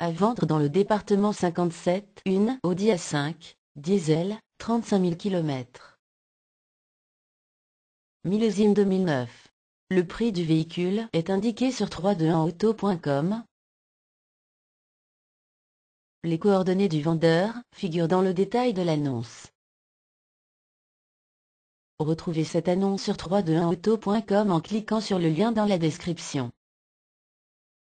À vendre dans le département 57, une Audi A5, diesel, 35 000 km. Millésime 2009. Le prix du véhicule est indiqué sur 321auto.com. Les coordonnées du vendeur figurent dans le détail de l'annonce. Retrouvez cette annonce sur 321auto.com en cliquant sur le lien dans la description.